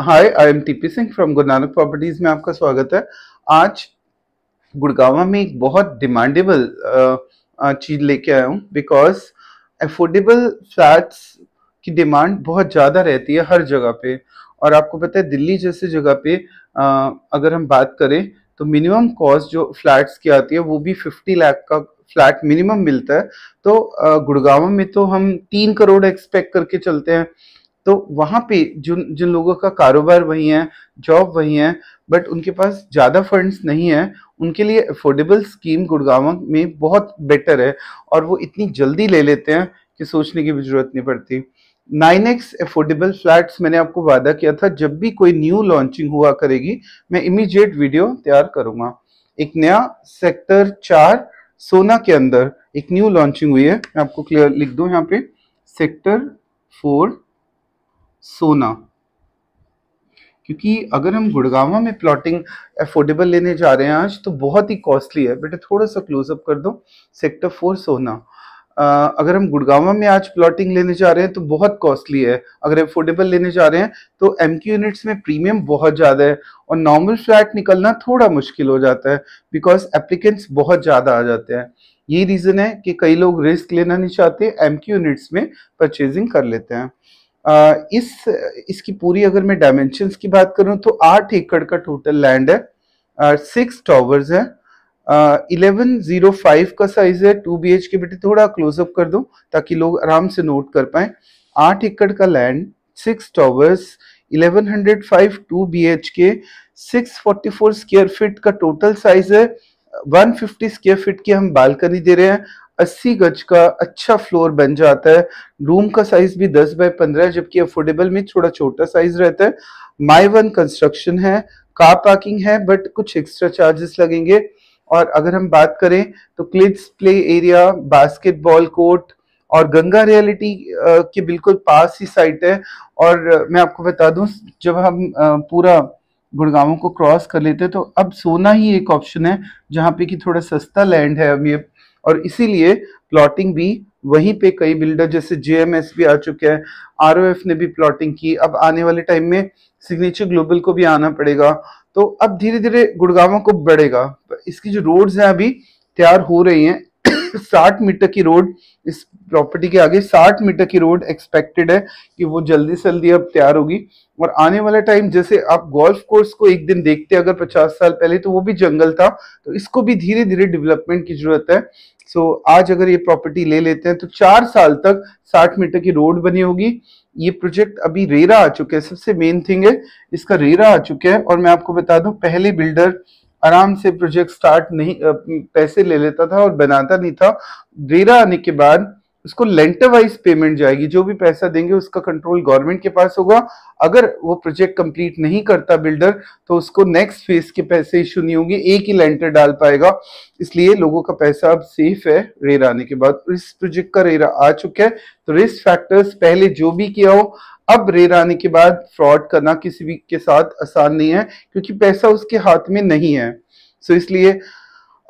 hi I am TP Singh from Guru Nanak properties में आपका स्वागत है आज गुड़गावा में एक बहुत डिमांडेबल चीज लेके आया हूँ बिकॉज एफोर्डेबल फ्लैट्स की डिमांड बहुत ज़्यादा रहती है हर जगह पे और आपको पता है दिल्ली जैसे जगह पे आ, अगर हम बात करें तो मिनिमम कॉस्ट जो फ्लैट्स की आती है वो भी फिफ्टी लाख का फ्लैट मिनिमम मिलता है तो गुड़गावा में तो हम तीन करोड़ एक्सपेक्ट करके चलते हैं तो वहाँ पे जिन जिन लोगों का कारोबार वही है जॉब वही है बट उनके पास ज़्यादा फंड्स नहीं है उनके लिए अफोर्डेबल स्कीम गुड़गांव में बहुत बेटर है और वो इतनी जल्दी ले लेते हैं कि सोचने की भी जरूरत नहीं पड़ती नाइन एक्स अफोर्डेबल फ्लैट्स मैंने आपको वादा किया था जब भी कोई न्यू लॉन्चिंग हुआ करेगी मैं इमीजिएट वीडियो तैयार करूंगा एक नया सेक्टर चार सोना के अंदर एक न्यू लॉन्चिंग हुई है मैं आपको क्लियर लिख दू यहाँ पे सेक्टर फोर सोना क्योंकि अगर हम गुड़गावा में प्लॉटिंग अफोर्डेबल लेने जा रहे हैं आज तो बहुत ही कॉस्टली है बेटा थोड़ा सा क्लोजअप कर दो सेक्टर फोर सोना Uh, अगर हम गुड़गावा में आज प्लॉटिंग लेने जा रहे हैं तो बहुत कॉस्टली है अगर अफोर्डेबल लेने जा रहे हैं तो एम क्यू यूनिट्स में प्रीमियम बहुत ज़्यादा है और नॉर्मल फ्लैट निकलना थोड़ा मुश्किल हो जाता है बिकॉज एप्लीकेंट्स बहुत ज़्यादा आ जाते हैं ये रीज़न है कि कई लोग रिस्क लेना नहीं चाहते एम क्यू यूनिट्स में परचेजिंग कर लेते हैं इस इसकी पूरी अगर मैं डायमेंशन की बात करूँ तो आठ एकड़ का टोटल लैंड है सिक्स टॉवर्स है इलेवन जीरो फाइव का साइज है टू बी एच के बेटे थोड़ा क्लोजअप कर दो ताकि लोग आराम से नोट कर पाए आठ एकड़ का land six towers eleven hundred five two B H K six forty four square feet का टोटल साइज है वन फिफ्टी स्क्वेयर फिट की हम बालकनी दे रहे हैं अस्सी गज का अच्छा फ्लोर बन जाता है रूम का साइज भी दस बाय पंद्रह जबकि अफोर्डेबल में थोड़ा छोटा साइज रहता है माई वन कंस्ट्रक्शन है कार पार्किंग है बट कुछ एक्स्ट्रा चार्जेस लगेंगे और अगर हम बात करें तो kids play area basketball court और गंगा रियलिटी के बिल्कुल पास ही साइट है और मैं आपको बता दूं जब हम पूरा गुड़गांवों को क्रॉस कर लेते हैं तो अब सोना ही एक ऑप्शन है जहाँ पे कि थोड़ा सस्ता लैंड है अब ये और इसीलिए प्लॉटिंग भी वहीं पे कई बिल्डर जैसे जेएमएस भी आ चुके हैं आरओएफ ने भी प्लॉटिंग की अब आने वाले टाइम में सिग्नेचर ग्लोबल को भी आना पड़ेगा तो अब धीरे धीरे गुड़गावों को बढ़ेगा इसकी जो रोड्स हैं अभी तैयार हो रही हैं साठ मीटर की रोड इस प्रॉपर्टी के आगे साठ मीटर की रोड एक्सपेक्टेड है कि वो जल्दी से जल्दी अब तैयार होगी और आने वाला टाइम जैसे आप गोल्फ कोर्स को एक दिन देखते अगर पचास साल पहले तो वो भी जंगल था तो इसको भी धीरे धीरे डेवलपमेंट की जरूरत है सो so, आज अगर ये प्रॉपर्टी ले लेते हैं तो चार साल तक साठ मीटर की रोड बनी होगी ये प्रोजेक्ट अभी रेरा आ चुके हैं सबसे मेन थिंग है इसका रेरा आ चुके हैं और मैं आपको बता दूं पहले बिल्डर आराम से प्रोजेक्ट स्टार्ट नहीं पैसे ले लेता था और बनाता नहीं था डेरा आने के बाद उसको लेंटर वाइज पेमेंट जाएगी जो भी पैसा देंगे उसका कंट्रोल गवर्नमेंट के पास होगा अगर वो प्रोजेक्ट कंप्लीट नहीं करता बिल्डर तो उसको नेक्स्ट फेज के पैसे इशू नहीं होंगे एक ही लेंटर डाल पाएगा इसलिए लोगों का पैसा अब सेफ है रेरा आने के बाद इस प्रोजेक्ट का रेरा आ चुका है तो रिस्क फैक्टर्स पहले जो भी किया हो अब रेर आने के बाद फ्रॉड करना किसी भी के साथ आसान नहीं है क्योंकि पैसा उसके हाथ में नहीं है सो so, इसलिए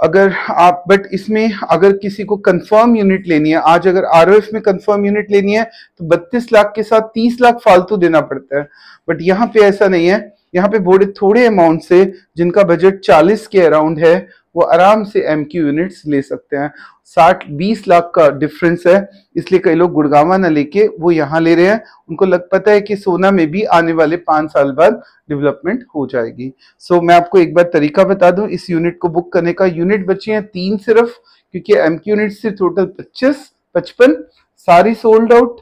अगर आप बट इसमें अगर किसी को कंफर्म यूनिट लेनी है आज अगर आर में कंफर्म यूनिट लेनी है तो 32 लाख के साथ 30 लाख फालतू देना पड़ता है बट यहाँ पे ऐसा नहीं है यहाँ पे बोर्ड थोड़े अमाउंट से जिनका बजट 40 के अराउंड है वो आराम से एम क्यू यूनिट्स ले सकते हैं साठ बीस लाख का डिफरेंस है इसलिए कई लोग गुड़गावा ना लेके वो यहाँ ले रहे हैं उनको लग पता है कि सोना में भी आने वाले पांच साल बाद डेवलपमेंट हो जाएगी सो so, मैं आपको एक बार तरीका बता दूं इस यूनिट को बुक करने का यूनिट बची हैं तीन सिर्फ क्योंकि एम क्यू यूनिट से टोटल पच्चीस पचपन सारी सोल्ड आउट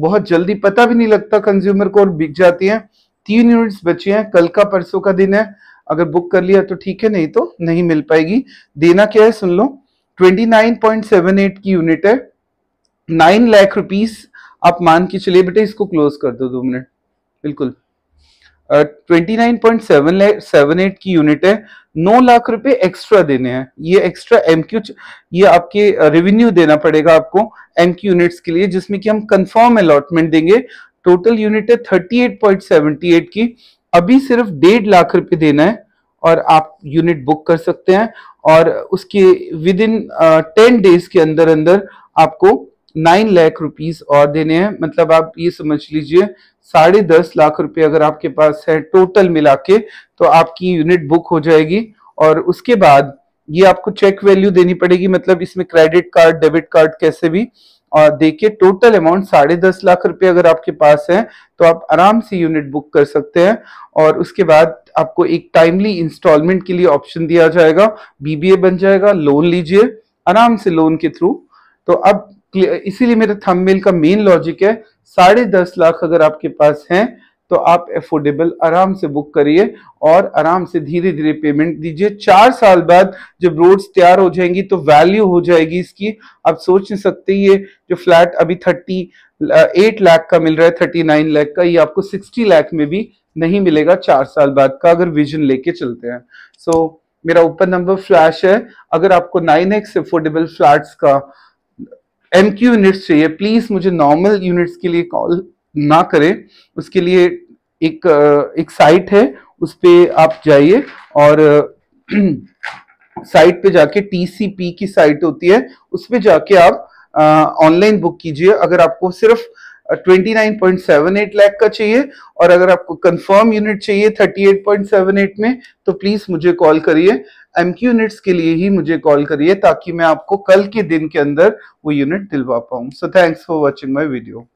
बहुत जल्दी पता भी नहीं लगता कंज्यूमर को और बिक जाती है तीन यूनिट्स बची हैं कल का परसों का दिन है अगर बुक कर लिया तो ठीक है नहीं तो नहीं मिल पाएगी देना क्या है सुन लो 29.78 की यूनिट है नाइन लाख रुपीस आप मान के चलिए बेटे इसको क्लोज कर दो दो मिनट बिल्कुल ट्वेंटी uh, सेवन एट की यूनिट है नौ लाख रुपए एक्स्ट्रा देने हैं ये एक्स्ट्रा एमक्यू ये आपके रेवेन्यू देना पड़ेगा आपको एमक्यू यूनिट्स के लिए जिसमें कि हम कंफर्म अलॉटमेंट देंगे टोटल यूनिट है thirty eight point seventy eight की अभी सिर्फ डेढ़ लाख रुपए देना है और आप यूनिट बुक कर सकते हैं और उसके विद इन टेन डेज के अंदर अंदर आपको नाइन लाख रुपीस और देने हैं मतलब आप ये समझ लीजिए साढ़े दस लाख रुपए अगर आपके पास है टोटल मिला के तो आपकी यूनिट बुक हो जाएगी और उसके बाद ये आपको चेक वैल्यू देनी पड़ेगी मतलब इसमें क्रेडिट कार्ड डेबिट कार्ड कैसे भी और देखिए टोटल अमाउंट साढ़े दस लाख रुपए अगर आपके पास है तो आप आराम से यूनिट बुक कर सकते हैं और उसके बाद आपको एक टाइमली इंस्टॉलमेंट के लिए ऑप्शन दिया जाएगा बीबीए बन जाएगा लोन लीजिए आराम से लोन के थ्रू तो अब इसीलिए मेरे थंबनेल का मेन लॉजिक है साढ़े दस लाख अगर आपके पास है तो आप एफोर्डेबल आराम से बुक करिए और आराम से धीरे धीरे पेमेंट दीजिए चार साल बाद जब रोड्स तैयार हो जाएंगी तो वैल्यू हो जाएगी इसकी आप सोच नहीं सकते ये जो फ्लैट अभी थर्टी एट लाख का मिल रहा है थर्टी नाइन लाख का ये आपको सिक्सटी लाख में भी नहीं मिलेगा चार साल बाद का अगर विजन लेके चलते हैं सो so, मेरा ऊपर नंबर फ्लैश है अगर आपको नाइन एक्स एफोर्डेबल फ्लैट्स का एम क्यू यूनिट्स चाहिए प्लीज मुझे नॉर्मल यूनिट्स के लिए कॉल ना करें उसके लिए एक एक साइट है उस पर आप जाइए और साइट पे जाके टीसीपी की साइट होती है उस पर जाके आप ऑनलाइन बुक कीजिए अगर आपको सिर्फ 29.78 लाख का चाहिए और अगर आपको कंफर्म यूनिट चाहिए 38.78 में तो प्लीज मुझे कॉल करिए एम की यूनिट्स के लिए ही मुझे कॉल करिए ताकि मैं आपको कल के दिन के अंदर वो यूनिट दिलवा पाऊँ so thanks for watching my video